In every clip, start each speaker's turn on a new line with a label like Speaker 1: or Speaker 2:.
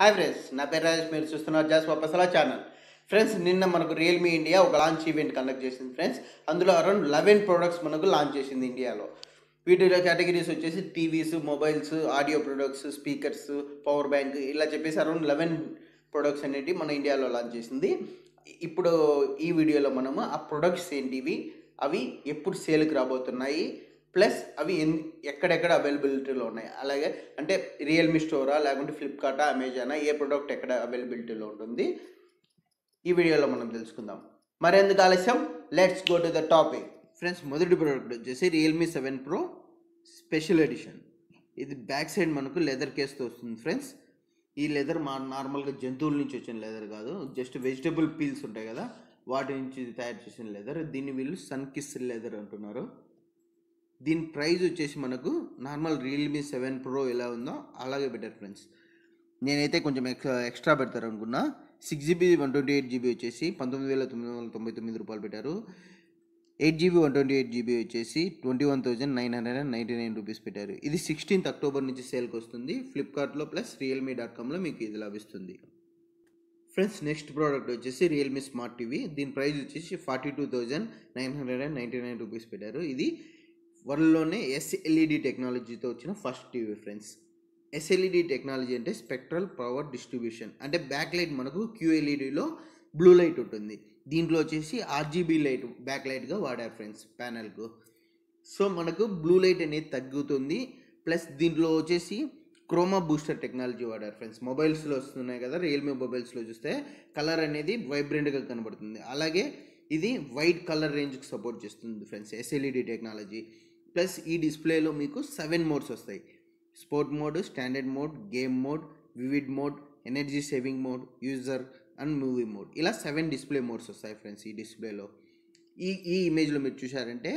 Speaker 1: hi friends నా పేరు రాజేష్ మీరు చూస్తున్నారు జాస్ వాపసలా ఛానల్ ఫ్రెండ్స్ నిన్న మనకు రియల్మీ ఇండియా ఒక లాంచ్ ఈవెంట్ కండక్ట్ చేసింది ఫ్రెండ్స్ అందులో అరౌండ్ లెవెన్ ప్రోడక్ట్స్ మనకు లాంచ్ చేసింది ఇండియాలో వీటిలో కేటగిరీస్ వచ్చేసి TVs mobiles audio products speakers power bank ఇలా చెప్పేసి అరౌండ్ లెవెన్ ప్రొడక్ట్స్ అనేవి మన ఇండియాలో లాంచ్ చేసింది ఇప్పుడు ఈ వీడియోలో మనము ఆ ప్రొడక్ట్స్ ఏంటివి అవి ఎప్పుడు సేల్కి రాబోతున్నాయి ప్లస్ అవి ఎన్ ఎక్కడెక్కడ అవైలబిలిటీలో ఉన్నాయి అలాగే అంటే రియల్మీ స్టోరా లేకుంటే ఫ్లిప్కార్టా అమెజానా ఏ ప్రోడక్ట్ ఎక్కడ అవైలబిలిటీలో ఉంటుంది ఈ వీడియోలో మనం తెలుసుకుందాం మరెందుకు ఆలస్యం let's go to the topic friends మొదటి ప్రోడక్ట్ వచ్చేసి Realme seven pro special edition ఇది బ్యాక్ సైడ్ మనకు లెదర్ కేస్తో వస్తుంది ఫ్రెండ్స్ ఈ లెదర్ మా నార్మల్గా జంతువుల నుంచి వచ్చిన లెదర్ కాదు జస్ట్ వెజిటబుల్ పీల్స్ ఉంటాయి కదా వాటి నుంచి తయారు చేసిన లెదర్ దీన్ని వీళ్ళు సన్కిస్ లెదర్ అంటున్నారు దీని ప్రైస్ వచ్చేసి మనకు నార్మల్ రియల్మీ సెవెన్ ప్రో ఎలా ఉందో అలాగే బెటర్ ఫ్రెండ్స్ నేనైతే కొంచెం ఎక్స్ట్రా పెడతారు అనుకున్నా six GB one twenty eight GB వచ్చేసి పంతొమ్మిది వేల తొమ్మిది వందల తొంభై తొమ్మిది రూపాయలు పెట్టారు eight GB one twenty eight GB వచ్చేసి twenty one thousand nine hundred and ninety nine rupees పెట్టారు ఇది సిక్స్టీన్త్ అక్టోబర్ నుంచి సేల్కి వస్తుంది ఫ్లిప్కార్ట్లో ప్లస్ రియల్మీ డాట్ కామ్లో మీకు ఇది లభిస్తుంది ఫ్రెండ్స్ నెక్స్ట్ ప్రోడక్ట్ వచ్చేసి రియల్మీ స్మార్ట్ టీవీ దీని ప్రైస్ వచ్చేసి forty two thousand nine hundred and ninety nine rupees పెట్టారు ఇది వరల్డ్లోనే ఎస్ఎల్ఈడి టెక్నాలజీతో e వచ్చిన first TV friends SLED technology అంటే స్పెక్ట్రల్ పవర్ డిస్ట్రిబ్యూషన్ అంటే బ్యాక్ లైట్ మనకు క్యూఎల్ఈడిలో బ్లూ లైట్ ఉంటుంది దీంట్లో వచ్చేసి ఆర్జీబీ లైట్ బ్యాక్ లైట్గా వాడారు ఫ్రెండ్స్ ప్యానెల్కు సో మనకు బ్లూ లైట్ అనేది తగ్గుతుంది ప్లస్ దీంట్లో వచ్చేసి క్రోమా బూస్టర్ టెక్నాలజీ వాడారు ఫ్రెండ్స్ మొబైల్స్లో వస్తున్నాయి కదా రియల్మీ మొబైల్స్లో చూస్తే కలర్ అనేది వైబ్రెంట్గా కనబడుతుంది అలాగే ఇది వైట్ కలర్ రేంజ్కి సపోర్ట్ చేస్తుంది ఫ్రెండ్స్ ఎస్ఎల్ఈడి టెక్నాలజీ ప్లస్ ఈ డిస్ప్లేలో మీకు సెవెన్ మోడ్స్ వస్తాయి sport mode standard mode game mode vivid mode energy saving mode user and movie mode ఇలా సెవెన్ డిస్ప్లే మోడ్స్ వస్తాయి ఫ్రెండ్స్ ఈ డిస్ప్లేలో ఈ ఈ ఇమేజ్లో మీరు చూసారంటే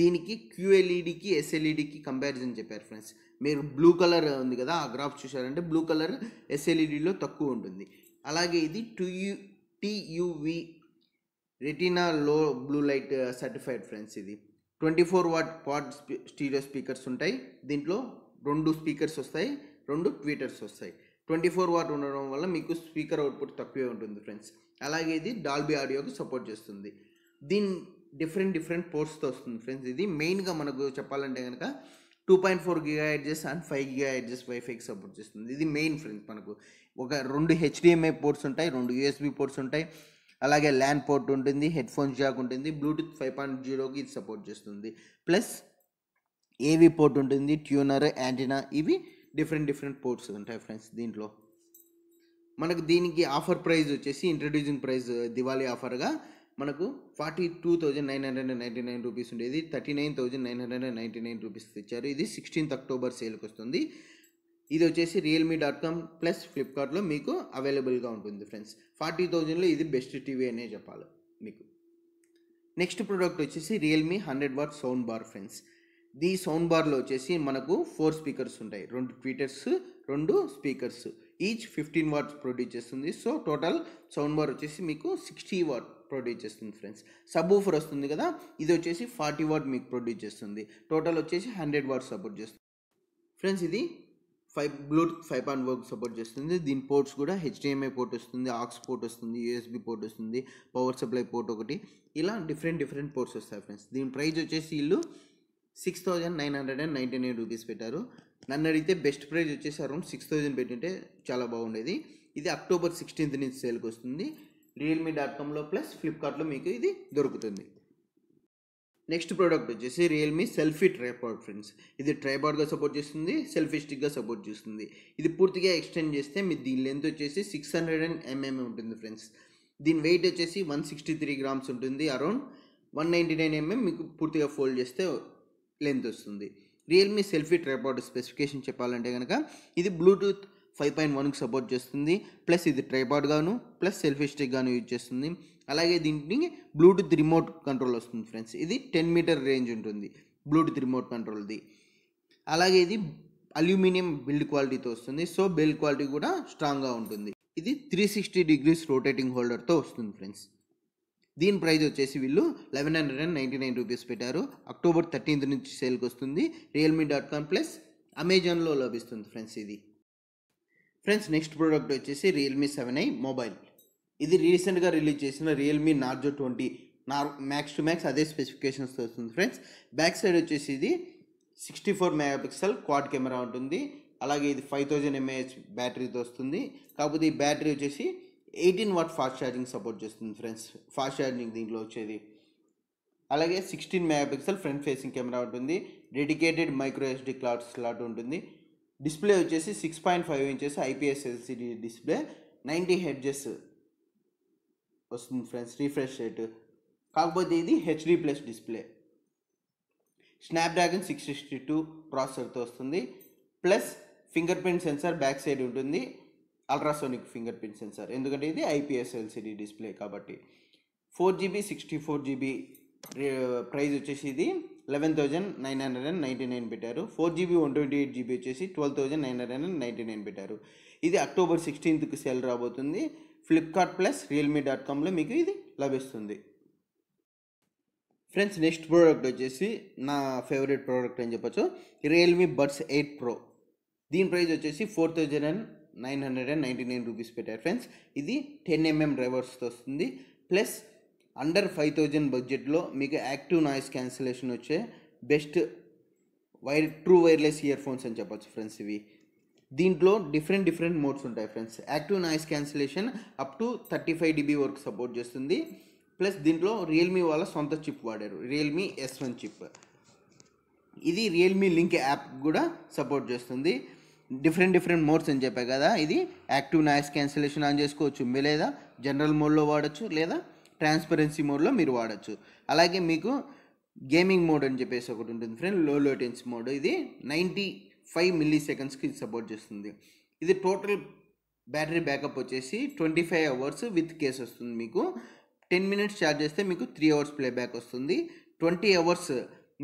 Speaker 1: దీనికి క్యూఎల్ఈడికి ఎస్ఎల్ఈడికి కంపారిజన్ చెప్పారు ఫ్రెండ్స్ మీరు బ్లూ కలర్ ఉంది కదా ఆ గ్రాఫ్ చూసారంటే బ్లూ కలర్ ఎస్ఎల్ఈడిలో తక్కువ ఉంటుంది అలాగే ఇది టూ యూ టీయువి రెటీనా low blue light certified friends ఇది ట్వంటీ ఫోర్ వాట్ పాడ్ స్టీరియో స్పీకర్స్ ఉంటాయి దీంట్లో రెండు స్పీకర్స్ వస్తాయి రెండు ట్వీటర్స్ వస్తాయి ట్వంటీ ఫోర్ వాట్ ఉండడం వల్ల మీకు స్పీకర్ అవుట్పుట్ తక్కువే ఉంటుంది ఫ్రెండ్స్ అలాగే ఇది డాల్బీ ఆడియోకి సపోర్ట్ చేస్తుంది దీని డిఫరెంట్ డిఫరెంట్ పోర్ట్స్తో వస్తుంది ఫ్రెండ్స్ ఇది మెయిన్గా మనకు చెప్పాలంటే కనుక two point four giga hertz and five giga hertz వైఫైకి సపోర్ట్ చేస్తుంది ఇది మెయిన్ ఫ్రెండ్స్ మనకు ఒక రెండు హెచ్డిఎంఐ పోర్ట్స్ ఉంటాయి రెండు యూఎస్బి పోర్ట్స్ ఉంటాయి అలాగే ల్యాన్ పోర్ట్ ఉంటుంది హెడ్ ఫోన్స్ జాక్ ఉంటుంది బ్లూటూత్ ఫైవ్ పాయింట్ జీరోకి ఇది సపోర్ట్ చేస్తుంది ప్లస్ ఏవి పోర్ట్ ఉంటుంది ట్యూనర్ యాంటీనా ఇవి డిఫరెంట్ డిఫరెంట్ పోర్ట్స్ ఉంటాయి ఫ్రెండ్స్ దీంట్లో మనకు దీనికి ఆఫర్ ప్రైస్ వచ్చేసి ఇంట్రడ్యూసింగ్ ప్రైస్ దివాళీ ఆఫర్గా మనకు forty two thousand nine hundred and ninety nine rupees ఉండేది thirty nine thousand nine hundred and ninety nine rupees తెచ్చారు ఇది సిక్స్టీన్త్ అక్టోబర్ సేల్కి వస్తుంది ఇది వచ్చేసి రియల్మీ డాట్ కామ్ ప్లస్ ఫ్లిప్కార్ట్లో మీకు అవైలబుల్గా ఉంటుంది ఫ్రెండ్స్ ఫార్టీ థౌజండ్లో ఇది బెస్ట్ టీవీ అనే చెప్పాలి మీకు నెక్స్ట్ ప్రోడక్ట్ వచ్చేసి Realme hundred watt sound bar friends దీ సౌండ్ బార్లో వచ్చేసి మనకు ఫోర్ స్పీకర్స్ ఉంటాయి రెండు ట్వీటర్స్ రెండు speakers each fifteen watts produce చేస్తుంది సో టోటల్ సౌండ్ బార్ వచ్చేసి మీకు సిక్స్టీ వాట్ ప్రొడ్యూస్ చేస్తుంది ఫ్రెండ్స్ సబ్ ఊఫర్ వస్తుంది కదా ఇది వచ్చేసి ఫార్టీ వాట్ మీకు ప్రొడ్యూస్ చేస్తుంది టోటల్ వచ్చేసి హండ్రెడ్ వాట్ సపోర్ట్ చేస్తుంది ఫ్రెండ్స్ ఇది ఫైవ్ బ్లూత్ ఫైవ్ పాయింట్ వర్క్ సపోర్ట్ చేస్తుంది దీని పోర్ట్స్ కూడా హెచ్డిఎంఐ పోర్ట్ వస్తుంది ఆక్స్ పోర్ట్ వస్తుంది యూఎస్బి పోర్ట్ వస్తుంది పవర్ సప్లై పోర్ట్ ఒకటి ఇలా డిఫరెంట్ డిఫరెంట్ పోర్ట్స్ వస్తాయి ఫ్రెండ్స్ దీని ప్రైస్ వచ్చేసి వీళ్ళు six thousand nine hundred and ninety nine rupees పెట్టారు నన్ను అడిగితే బెస్ట్ ప్రైజ్ వచ్చేసి అరౌండ్ సిక్స్ థౌజండ్ పెట్టింటే చాలా బాగుండేది ఇది అక్టోబర్ సిక్స్టీన్త్ నుంచి సేల్కి వస్తుంది రియల్మీ డాట్ కామ్లో ప్లస్ ఫ్లిప్కార్ట్లో మీకు ఇది దొరుకుతుంది నెక్స్ట్ ప్రోడక్ట్ వచ్చేసి రియల్మీ సెల్ఫీ ట్రైపాడ్ ఫ్రెండ్స్ ఇది ట్రైపాడ్గా సపోర్ట్ చేస్తుంది సెల్ఫీ స్టిక్గా సపోర్ట్ చేస్తుంది ఇది పూర్తిగా ఎక్స్టెండ్ చేస్తే మీ దీని లెంత్ వచ్చేసి సిక్స్ హండ్రెడ్ అండ్ ఎంఎం ఉంటుంది ఫ్రెండ్స్ దీని వెయిట్ వచ్చేసి వన్ సిక్స్టీ త్రీ గ్రామ్స్ ఉంటుంది around one ninety nine mm మీకు పూర్తిగా ఫోల్డ్ చేస్తే లెంత్ వస్తుంది రియల్మీ సెల్ఫీ ట్రైపాడ్ స్పెసిఫికేషన్ చెప్పాలంటే కనుక ఇది బ్లూటూత్ ఫైవ్ పాయింట్ వన్కి సపోర్ట్ చేస్తుంది ప్లస్ ఇది ట్రైపాడ్ గాను ప్లస్ సెల్ఫీ స్టిక్ గాను యూజ్ చేస్తుంది అలాగే దీనికి బ్లూటూత్ రిమోట్ కంట్రోల్ వస్తుంది ఫ్రెండ్స్ ఇది టెన్ మీటర్ రేంజ్ ఉంటుంది బ్లూటూత్ రిమోట్ కంట్రోల్ది అలాగే ఇది అల్యూమినియం బిల్డ్ క్వాలిటీతో వస్తుంది సో బిల్డ్ క్వాలిటీ కూడా స్ట్రాంగ్గా ఉంటుంది ఇది త్రీ సిక్స్టీ డిగ్రీస్ రొటేటింగ్ హోల్డర్తో వస్తుంది ఫ్రెండ్స్ దీని ప్రైస్ వచ్చేసి వీళ్ళు eleven hundred and ninety nine rupees పెట్టారు అక్టోబర్ థర్టీన్త్ నుంచి సేల్కి వస్తుంది రియల్మీ డాట్ కామ్ ప్లస్ అమెజాన్లో లభిస్తుంది ఫ్రెండ్స్ ఇది ఫ్రెండ్స్ నెక్స్ట్ ప్రోడక్ట్ వచ్చేసి రియల్మీ సెవెన్ ఐ మొబైల్ ఇది రీసెంట్గా రిలీజ్ చేసిన రియల్మీ నార్జో ట్వంటీ నార్ మ్యాక్స్ టు మ్యాక్స్ అదే స్పెసిఫికేషన్స్ వస్తుంది ఫ్రెండ్స్ బ్యాక్ సైడ్ వచ్చేసి ఇది sixty four pixel quad camera ఉంటుంది అలాగే ఇది ఫైవ్ థౌజండ్ ఎంఏహెచ్ బ్యాటరీతో వస్తుంది కాకపోతే ఈ బ్యాటరీ వచ్చేసి eighteen watt fast charging support చేస్తుంది ఫ్రెండ్స్ ఫాస్ట్ ఛార్జింగ్ దీంట్లో వచ్చేది అలాగే sixteen megapixel front facing camera ఉంటుంది డెడికేటెడ్ మైక్రో ఎస్డి క్లాట్ స్లాట్ ఉంటుంది డిస్ప్లే వచ్చేసి six point five inches IPS display ninety hertz వస్తుంది ఫ్రెండ్స్ రీఫ్రెష్ రేటు కాకపోతే ఇది HD plus display Snapdragon six sixty two ప్రాసెసర్తో వస్తుంది plus fingerprint sensor back side ఉంటుంది అల్ట్రాసోనిక్ ఫింగర్ ప్రింట్ సెన్సార్ ఎందుకంటే ఇది ఐపీఎస్ ఎల్సిడి డిస్ప్లే కాబట్టి four GB sixty four GB price వచ్చేసి ఇది eleven thousand nine hundred and ninety nine పెట్టారు four GB one twenty eight GB వచ్చేసి twelve thousand nine hundred and ninety nine పెట్టారు ఇది October సిక్స్టీన్త్కి సెల్ రాబోతుంది Flipkart plus Realme dot కామ్లో మీకు ఇది లభిస్తుంది ఫ్రెండ్స్ నెక్స్ట్ ప్రోడక్ట్ వచ్చేసి నా ఫేవరెట్ ప్రోడక్ట్ అని చెప్పొచ్చు రియల్మీ బడ్స్ ఎయిట్ ప్రో దీని ప్రైస్ వచ్చేసి four thousand and nine hundred and ninety nine rupees పెట్టారు ఫ్రెండ్స్ ఇది టెన్ ఎంఎం డ్రైవర్స్తో వస్తుంది ప్లస్ అండర్ ఫైవ్ థౌజండ్ బడ్జెట్లో మీకు యాక్టివ్ నాయిస్ క్యాన్సిలేషన్ వచ్చే best wire true wireless earphones అని చెప్పచ్చు ఫ్రెండ్స్ ఇవి దీంట్లో డిఫరెంట్ డిఫరెంట్ మోడ్స్ ఉంటాయి friends active noise cancellation up to thirty five dB వరకు సపోర్ట్ చేస్తుంది ప్లస్ దీంట్లో రియల్మీ వాళ్ళ సొంత చిప్ వాడారు రియల్మీ ఎస్ వన్ చిప్ ఇది రియల్మీ లింక్ యాప్ కూడా సపోర్ట్ చేస్తుంది డిఫరెంట్ డిఫరెంట్ మోడ్స్ అని చెప్పా కదా ఇది యాక్టివ్ నాయిస్ క్యాన్సిలేషన్ ఆన్ చేసుకోవచ్చు లేదా జనరల్ మోడ్లో వాడచ్చు లేదా ట్రాన్స్పరెన్సీ మోడ్లో మీరు వాడచ్చు అలాగే మీకు గేమింగ్ మోడ్ అని చెప్పేసి ఒకటి ఉంటుంది ఫ్రెండ్ లో లోటెన్స్ మోడ్ ఇది నైంటీ ఫైవ్ మిల్లీ సెకండ్స్కి సపోర్ట్ చేస్తుంది ఇది టోటల్ బ్యాటరీ బ్యాకప్ వచ్చేసి twenty five hours with case వస్తుంది మీకు టెన్ మినిట్స్ ఛార్జ్ చేస్తే మీకు త్రీ అవర్స్ ప్లేబ్యాక్ వస్తుంది ట్వంటీ అవర్స్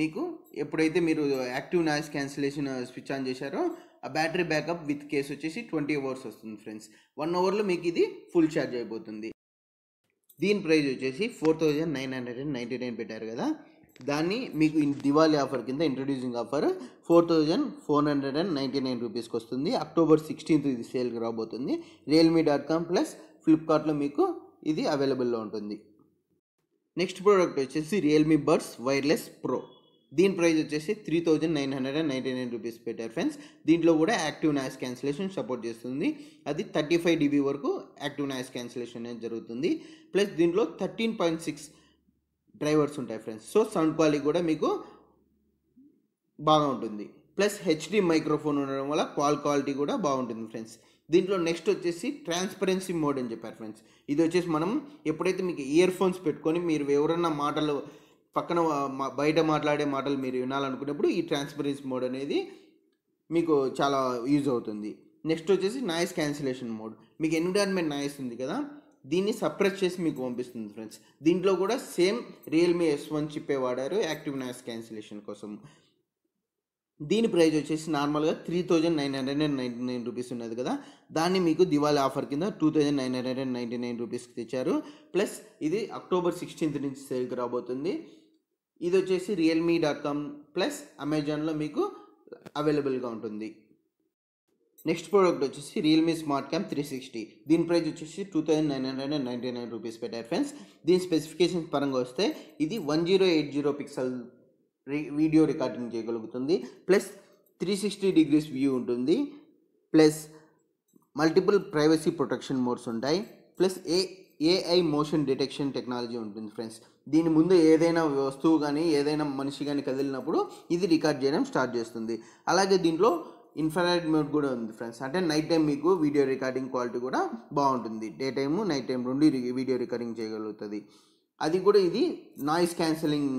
Speaker 1: మీకు ఎప్పుడైతే మీరు active noise cancellation switch on చేశారో ఆ బ్యాటరీ బ్యాకప్ విత్ కేస్ వచ్చేసి ట్వంటీ అవర్స్ వస్తుంది ఫ్రెండ్స్ వన్ అవర్లో మీకు ఇది ఫుల్ ఛార్జ్ అయిపోతుంది దీని ప్రైస్ వచ్చేసి four thousand nine hundred and ninety nine పెట్టారు కదా దాన్ని మీకు దివాళీ ఆఫర్ కింద introducing offer four thousand four hundred and ninety nine రూపీస్కి వస్తుంది అక్టోబర్ సిక్స్టీన్త్ ఇది సేల్కి రాబోతుంది రియల్మీ డాట్ కామ్ ప్లస్ ఫ్లిప్కార్ట్లో మీకు ఇది అవైలబుల్లో ఉంటుంది నెక్స్ట్ ప్రోడక్ట్ వచ్చేసి రియల్మీ బర్డ్స్ వైర్లెస్ ప్రో దీని ప్రైస్ వచ్చేసి three thousand nine hundred and ninety nine rupees పెట్టారు ఫ్రెండ్స్ దీంట్లో కూడా యాక్టివ్ నాయిస్ క్యాన్సిలేషన్ సపోర్ట్ చేస్తుంది అది థర్టీ ఫైవ్ డీబీ వరకు యాక్టివ్ నాయిస్ క్యాన్సిలేషన్ అనేది జరుగుతుంది ప్లస్ దీంట్లో థర్టీన్ పాయింట్ సిక్స్ డ్రైవర్స్ ఉంటాయి ఫ్రెండ్స్ సో సౌండ్ క్వాలిటీ కూడా మీకు బాగా ఉంటుంది ప్లస్ హెచ్డి మైక్రోఫోన్ ఉండడం వల్ల కాల్ క్వాలిటీ కూడా బాగుంటుంది ఫ్రెండ్స్ దీంట్లో నెక్స్ట్ వచ్చేసి ట్రాన్స్పరెన్సీ మోడ్ అని చెప్పారు ఫ్రెండ్స్ ఇది వచ్చేసి మనం ఎప్పుడైతే మీకు ఇయర్ ఫోన్స్ పెట్టుకొని మీరు ఎవరన్నా మాటలు పక్కన బయట మాట్లాడే మాటలు మీరు వినాలనుకున్నప్పుడు ఈ ట్రాన్స్పరెన్సీ మోడ్ అనేది మీకు చాలా యూజ్ అవుతుంది నెక్స్ట్ వచ్చేసి నాయిస్ క్యాన్సిలేషన్ మోడ్ మీకు ఎన్విరాన్మెంట్ నాయిస్ ఉంది కదా దీన్ని సప్రెస్ చేసి మీకు పంపిస్తుంది ఫ్రెండ్స్ దీంట్లో కూడా సేమ్ రియల్మీ ఎస్ వన్ చిప్పే వాడారు యాక్టివ్ నాయిస్ క్యాన్సిలేషన్ కోసం దీని ప్రైజ్ వచ్చేసి నార్మల్గా three thousand nine hundred and ninety nine rupees ఉన్నది కదా దాన్ని మీకు దివాళీ ఆఫర్ కింద two thousand nine hundred and ninety nine రూపీస్కి తెచ్చారు ప్లస్ ఇది అక్టోబర్ సిక్స్టీన్త్ నుంచి సేల్కి రాబోతుంది ఇది వచ్చేసి రియల్మీ డాట్ కామ్ ప్లస్ అమెజాన్లో మీకు అవైలబుల్గా ఉంటుంది నెక్స్ట్ ప్రోడక్ట్ వచ్చేసి Realme smart cam three sixty దీని ప్రైస్ వచ్చేసి two thousand nine hundred and ninety nine rupees పెట్టారు ఫ్రెండ్స్ దీని స్పెసిఫికేషన్స్ పరంగా వస్తే ఇది one zero eight zero pixel video recording చేయగలుగుతుంది plus three sixty degrees view ఉంటుంది plus multiple privacy protection modes ఉంటాయి plus a AI motion detection technology ఉంటుంది friends దీని ముందు ఏదైనా వస్తువు కానీ ఏదైనా మనిషి కానీ కదిలినప్పుడు ఇది రికార్డ్ చేయడం స్టార్ట్ చేస్తుంది అలాగే దీంట్లో ఇన్ఫ్రారెడ్ మోడ్ కూడా ఉంది ఫ్రెండ్స్ అంటే నైట్ టైం మీకు వీడియో రికార్డింగ్ క్వాలిటీ కూడా బాగుంటుంది డే టైము నైట్ టైం రెండు వీడియో రికార్డింగ్ చేయగలుగుతుంది అది కూడా ఇది నాయిస్ క్యాన్సిలింగ్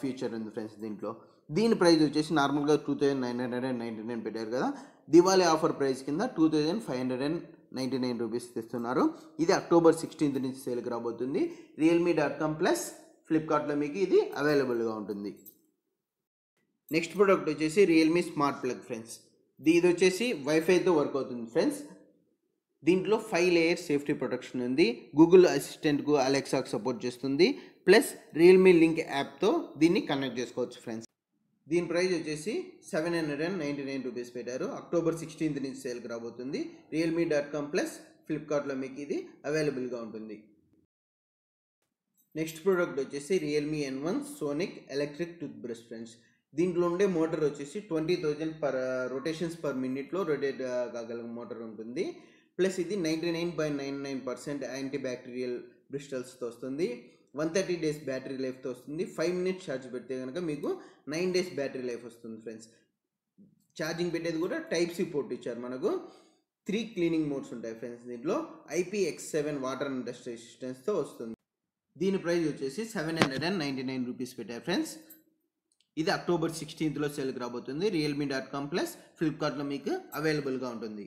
Speaker 1: ఫీచర్ ఉంది ఫ్రెండ్స్ దీంట్లో దీని ప్రైస్ వచ్చేసి నార్మల్గా two thousand nine hundred and ninety nine పెట్టారు కదా దివాళి ఆఫర్ ప్రైస్ కింద two thousand five hundred and ninety nine rupees తెస్తున్నారు ఇది అక్టోబర్ సిక్స్టీన్త్ నుంచి సేల్కి రాబోతుంది రియల్మీ డాట్ కామ్ ప్లస్ ఫ్లిప్కార్ట్లో మీకు ఇది అవైలబుల్గా ఉంటుంది నెక్స్ట్ ప్రోడక్ట్ వచ్చేసి రియల్మీ స్మార్ట్ ప్లగ్ ఫ్రెండ్స్ ఇది వచ్చేసి వైఫైతో వర్క్ అవుతుంది ఫ్రెండ్స్ దీంట్లో ఫైవ్ లేయర్ సేఫ్టీ ప్రొటెక్షన్ ఉంది గూగుల్ అసిస్టెంట్కు అలెక్సాకు సపోర్ట్ చేస్తుంది ప్లస్ రియల్మీ లింక్ యాప్తో దీన్ని కనెక్ట్ చేసుకోవచ్చు ఫ్రెండ్స్ దీని ప్రైస్ వచ్చేసి seven hundred and ninety nine rupees పెట్టారు అక్టోబర్ సిక్స్టీన్త్ నుంచి సేల్కి రాబోతుంది రియల్మీ డాట్ కామ్ ప్లస్ ఫ్లిప్కార్ట్లో మీకు ఇది అవైలబుల్గా ఉంటుంది నెక్స్ట్ ప్రోడక్ట్ వచ్చేసి Realme N one sonic electric toothbrush friends దీంట్లో ఉండే మోటార్ వచ్చేసి twenty thousand per rotations per మినిట్లో రొటేట్ కాగల మోటార్ ఉంటుంది ప్లస్ ఇది ninety nine by nine nine percent antibacterial బ్రిస్టల్స్తో వస్తుంది వన్ థర్టీ డేస్ బ్యాటరీ లైఫ్తో వస్తుంది ఫైవ్ మినిట్స్ ఛార్జ్ పెడితే కనుక మీకు నైన్ డేస్ బ్యాటరీ లైఫ్ వస్తుంది ఫ్రెండ్స్ ఛార్జింగ్ పెట్టేది కూడా టైప్ సి పోర్ట్ ఇచ్చారు మనకు త్రీ క్లీనింగ్ మోడ్స్ ఉంటాయి ఫ్రెండ్స్ దీంట్లో IPX seven water and dust రెసిస్టెన్స్తో వస్తుంది దీని ప్రైస్ వచ్చేసి seven hundred and ninety nine rupees పెట్టారు ఫ్రెండ్స్ ఇది అక్టోబర్ సిక్స్టీన్త్లో సెల్కి రాబోతుంది రియల్మీ డాట్ కామ్ ప్లస్ ఫ్లిప్కార్ట్లో మీకు అవైలబుల్గా ఉంటుంది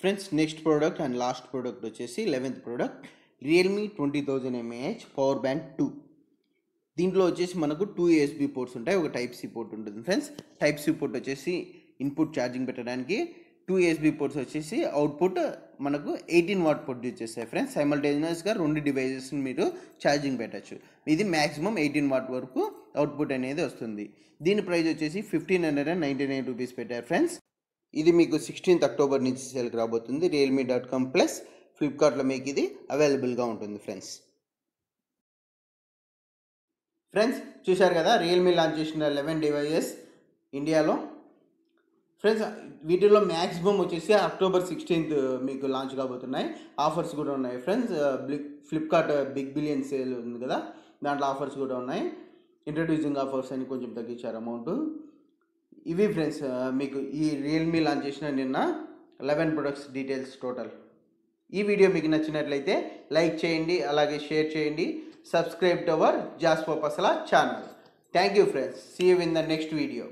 Speaker 1: friends next product and last product వచ్చేసి eleventh product Realme twenty thousand mAh power bank two దీంట్లో వచ్చేసి మనకు టూ ఏఎస్బి పోర్ట్స్ ఉంటాయి ఒక టైప్ సి పోర్ట్ ఉంటుంది ఫ్రెండ్స్ టైప్ సి పోర్ట్ వచ్చేసి ఇన్పుట్ ఛార్జింగ్ పెట్టడానికి టూ ఏఎస్బి పోర్ట్స్ వచ్చేసి అవుట్పుట్ మనకు ఎయిటీన్ వాట్ పోర్ట్ చేస్తాయి ఫ్రెండ్స్ సైమల్టేనియస్గా రెండు డివైజెస్ని మీరు ఛార్జింగ్ పెట్టచ్చు ఇది మ్యాక్సిమం ఎయిటీన్ వాట్ వరకు అవుట్పుట్ అనేది వస్తుంది దీని ప్రైజ్ వచ్చేసి fifteen hundred and ninety nine rupees పెట్టారు ఫ్రెండ్స్ ఇది మీకు సిక్స్టీన్త్ అక్టోబర్ నుంచి సేల్కి రాబోతుంది రియల్మీ డాట్ కామ్ ప్లస్ ఫ్లిప్కార్ట్లో మీకు ఇది అవైలబుల్గా ఉంటుంది ఫ్రెండ్స్ ఫ్రెండ్స్ చూశారు కదా రియల్మీ లాంచ్ చేసిన లెవెన్ డివైజెస్ ఇండియాలో ఫ్రెండ్స్ వీటిలో మ్యాక్సిమం వచ్చేసి అక్టోబర్ సిక్స్టీన్త్ మీకు లాంచ్ కాబోతున్నాయి ఆఫర్స్ కూడా ఉన్నాయి friends Flipkart big billion sale ఉంది కదా దాంట్లో ఆఫర్స్ కూడా ఉన్నాయి ఇంట్రడ్యూసింగ్ ఆఫర్స్ అని కొంచెం తగ్గించారు అమౌంట్ ఇవి ఫ్రెండ్స్ మీకు ఈ రియల్మీ లాంచ్ చేసిన నిన్న లెవెన్ ప్రొడక్ట్స్ డీటెయిల్స్ టోటల్ ఈ వీడియో మీకు నచ్చినట్లయితే లైక్ చేయండి అలాగే షేర్ చేయండి సబ్స్క్రైబ్ టు అవర్ జాస్పో పసలా channel thank you friends see you in the next video